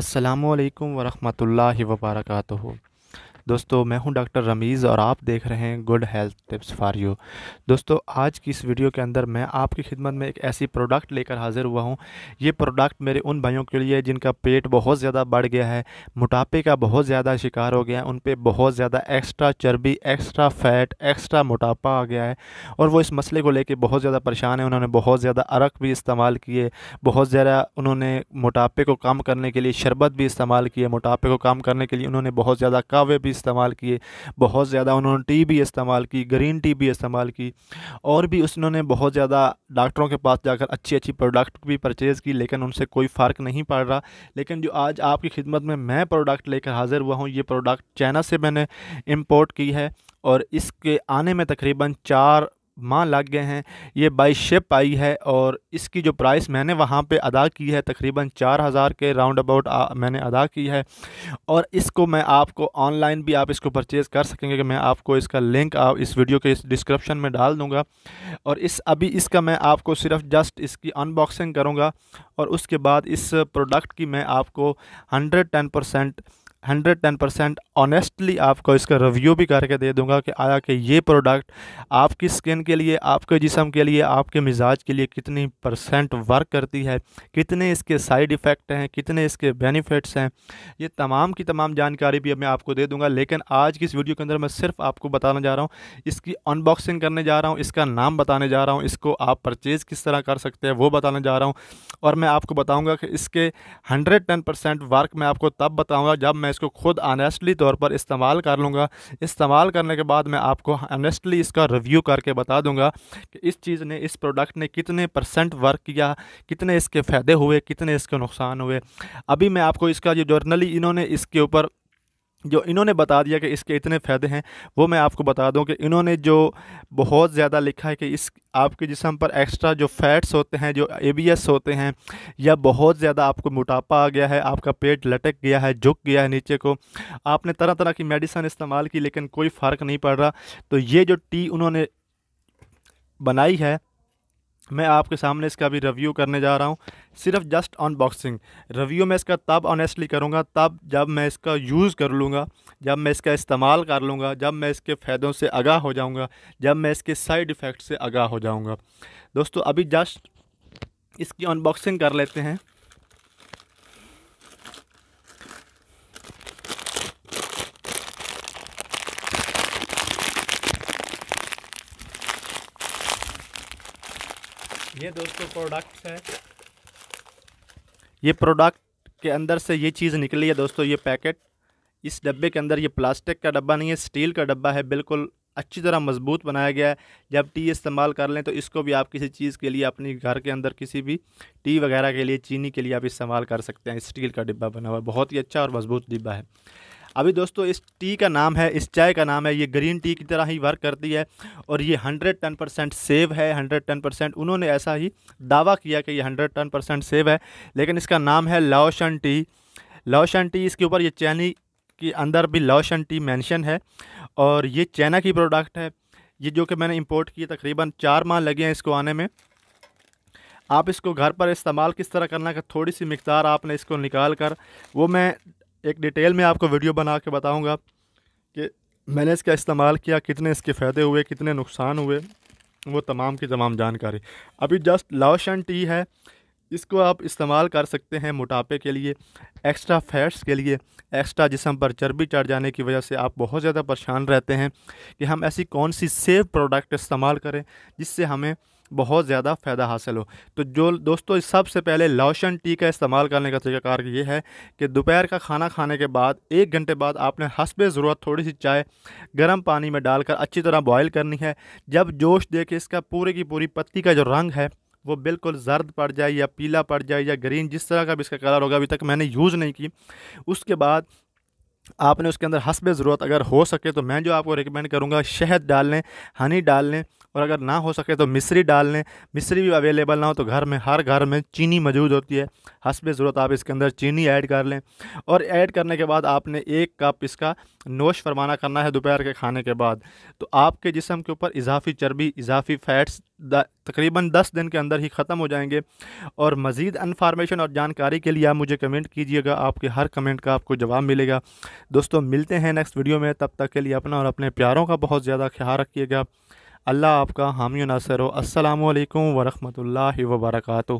अस्सलाम वालेकुम वरहमतुल्लाहि वबरकatuh दोस्तों मैं हूं डॉक्टर रमीज़ और आप देख रहे हैं good health tips for you दोस्तों आज की इस वीडियो के अंदर मैं आपकी खिदमत में एक ऐसी प्रोडक्ट लेकर हाज़िर हुआ हूं ये प्रोडक्ट मेरे उन भाइयों के लिए जिनका पेट बहुत ज़्यादा बढ़ गया है मोटापे का बहुत ज़्यादा शिकार हो गया है उन पर बहुत ज़्यादा एक्स्ट्रा चर्बी एक्स्ट्रा फ़ैट एक्स्ट्रा मोटापा आ गया है और वो इस मसले को लेकर बहुत ज़्यादा परेशान है उन्होंने बहुत ज़्यादा अरक भी इस्तेमाल किए बहुत ज़्यादा उन्होंने मोटापे को कम करने के लिए शरबत भी इस्तेमाल किए मोटापे को कम करने के लिए उन्होंने बहुत ज़्यादा कावे भी इस्तेमाल किए बहुत ज़्यादा उन्होंने टी भी इस्तेमाल की ग्रीन टी भी इस्तेमाल की और भी उसने उन्होंने बहुत ज़्यादा डॉक्टरों के पास जाकर अच्छी अच्छी प्रोडक्ट भी परचेज़ की लेकिन उनसे कोई फ़र्क नहीं पड़ रहा लेकिन जो आज आपकी खिदमत में मैं प्रोडक्ट लेकर हाज़िर हुआ हूँ ये प्रोडक्ट चाइना से मैंने इम्पोर्ट की है और इसके आने में तकरीबन चार माँ लग गए हैं ये बाई शिप आई है और इसकी जो प्राइस मैंने वहाँ पे अदा की है तकरीबन चार हज़ार के राउंड अबाउट मैंने अदा की है और इसको मैं आपको ऑनलाइन भी आप इसको परचेज़ कर सकेंगे कि मैं आपको इसका लिंक आप इस वीडियो के डिस्क्रिप्शन में डाल दूँगा और इस अभी इसका मैं आपको सिर्फ जस्ट इसकी अनबॉक्सिंग करूँगा और उसके बाद इस प्रोडक्ट की मैं आपको hundred ten percent hundred ten percent honestly आपको इसका रिव्यू भी करके दे दूंगा कि आया कि ये प्रोडक्ट आपकी स्किन के लिए आपके जिसम के लिए आपके मिजाज के लिए कितनी परसेंट वर्क करती है कितने इसके साइड इफ़ेक्ट हैं कितने इसके बेनिफिट्स हैं ये तमाम की तमाम जानकारी भी मैं आपको दे दूँगा लेकिन आज की इस वीडियो के अंदर मैं सिर्फ आपको बताना जा रहा हूँ इसकी अनबॉक्सिंग करने जा रहा हूँ इसका नाम बताने जा रहा हूँ इसको आप परचेज़ किस तरह कर सकते हैं वो बताने जा रहा हूँ और मैं आपको बताऊँगा कि इसके हंड्रेड टेन परसेंट वर्क मैं आपको तब बताऊँगा जब मैं इसको खुद ऑनेस्टली तौर पर इस्तेमाल कर लूँगा इस्तेमाल करने के बाद मैं आपको ऑनेस्टली इसका रिव्यू करके बता दूँगा कि इस चीज़ ने इस प्रोडक्ट ने कितने परसेंट वर्क किया कितने इसके फ़ायदे हुए कितने इसके नुकसान हुए अभी मैं आपको इसका जो जर्नली इन्होंने इसके ऊपर जो इन्होंने बता दिया कि इसके इतने फ़ायदे हैं वो मैं आपको बता दूं कि इन्होंने जो बहुत ज़्यादा लिखा है कि इस आपके जिसम पर एक्स्ट्रा जो फैट्स होते हैं जो एबीएस होते हैं या बहुत ज़्यादा आपको मोटापा आ गया है आपका पेट लटक गया है झुक गया है नीचे को आपने तरह तरह की मेडिसन इस्तेमाल की लेकिन कोई फ़र्क नहीं पड़ रहा तो ये जो टी उन्होंने बनाई है मैं आपके सामने इसका भी रिव्यू करने जा रहा हूँ सिर्फ जस्ट अनबॉक्सिंग रिव्यू मैं इसका तब ऑनेस्टली करूँगा तब जब मैं इसका यूज़ कर लूँगा जब मैं इसका इस्तेमाल कर लूँगा जब मैं इसके फ़ायदों से आगाह हो जाऊँगा जब मैं इसके साइड इफ़ेक्ट से आगाह हो जाऊँगा दोस्तों अभी जस्ट इसकी अनबॉक्सिंग कर लेते हैं ये दोस्तों प्रोडक्ट है ये प्रोडक्ट के अंदर से ये चीज़ निकली है दोस्तों ये पैकेट इस डब्बे के अंदर ये प्लास्टिक का डब्बा नहीं है स्टील का डब्बा है बिल्कुल अच्छी तरह मजबूत बनाया गया है जब टी इस्तेमाल कर लें तो इसको भी आप किसी चीज़ के लिए अपने घर के अंदर किसी भी टी वगैरह के लिए चीनी के लिए आप इस्तेमाल कर सकते हैं स्टील का डिब्बा बना हुआ बहुत ही अच्छा और मजबूत डिब्बा है अभी दोस्तों इस टी का नाम है इस चाय का नाम है ये ग्रीन टी की तरह ही वर्क करती है और ये हंड्रेड टेन परसेंट सेव है हंड्रेड टेन परसेंट उन्होंने ऐसा ही दावा किया कि ये हंड्रेड टेन परसेंट सेव है लेकिन इसका नाम है लौशन टी लौशन टी इसके ऊपर ये चैनी के अंदर भी लौशन टी मैंशन है और ये चाइना की प्रोडक्ट है ये जो कि मैंने इम्पोर्ट की तकरीबन चार माह लगे हैं इसको आने में आप इसको घर पर इस्तेमाल किस तरह करना का थोड़ी सी मकदार आपने इसको निकाल कर वो मैं एक डिटेल में आपको वीडियो बना के बताऊँगा कि मैंने इसका इस्तेमाल किया कितने इसके फ़ायदे हुए कितने नुकसान हुए वो तमाम की तमाम जानकारी अभी जस्ट लॉशन टी है इसको आप इस्तेमाल कर सकते हैं मोटापे के लिए एक्स्ट्रा फैट्स के लिए एक्स्ट्रा जिसम पर चर्बी चढ़ जाने की वजह से आप बहुत ज़्यादा परेशान रहते हैं कि हम ऐसी कौन सी सेफ प्रोडक्ट इस्तेमाल करें जिससे हमें बहुत ज़्यादा फ़ायदा हासिल हो तो जो दोस्तों सबसे पहले लौशन टी का इस्तेमाल करने का तरीक़ाकार ये है कि दोपहर का खाना खाने के बाद एक घंटे बाद आपने हसब ज़रूरत थोड़ी सी चाय गर्म पानी में डालकर अच्छी तरह बॉयल करनी है जब जोश दे के इसका पूरे की पूरी पत्ती का जो रंग है वो बिल्कुल जर्द पड़ जाए या पीला पड़ जाए या ग्रीन जिस तरह का भी इसका कलर होगा अभी तक मैंने यूज़ नहीं की उसके बाद आपने उसके अंदर हसब ज़रूरत अगर हो सके तो मैं जो आपको रिकमेंड करूँगा शहद डाल लें हनी डाल लें और अगर ना हो सके तो मिश्री डाल लें मिश्री भी अवेलेबल ना हो तो घर में हर घर में चीनी मौजूद होती है हंसब ज़रूरत आप इसके अंदर चीनी ऐड कर लें और ऐड करने के बाद आपने एक कप इसका नोश फरमाना करना है दोपहर के खाने के बाद तो आपके जिसम के ऊपर इजाफी चर्बी इजाफी फैट्स तकरीबन दस दिन के अंदर ही ख़त्म हो जाएंगे और मज़ीद इन्फॉर्मेशन और जानकारी के लिए आप मुझे कमेंट कीजिएगा आपके हर कमेंट का आपको जवाब मिलेगा दोस्तों मिलते हैं नेक्स्ट वीडियो में तब तक के लिए अपना और अपने प्यारों का बहुत ज़्यादा ख्याल रखिएगा अल्लाह आपका हामी नासर हो असलकम वरहमल वर्का